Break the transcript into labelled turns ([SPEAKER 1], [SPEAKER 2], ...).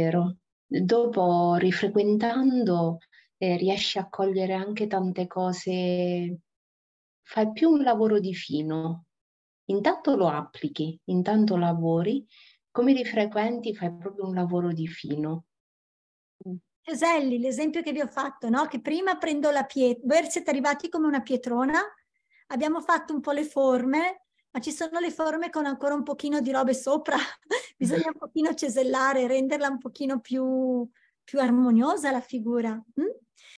[SPEAKER 1] vero. Dopo, rifrequentando, eh, riesci a cogliere anche tante cose, fai più un lavoro di fino. Intanto lo applichi, intanto lavori, come rifrequenti fai proprio un lavoro di fino.
[SPEAKER 2] Ceselli, l'esempio che vi ho fatto, no? che prima prendo la pietra, voi siete arrivati come una pietrona, abbiamo fatto un po' le forme, ma ci sono le forme con ancora un pochino di robe sopra, bisogna un pochino cesellare, renderla un pochino più, più armoniosa la figura. Hm?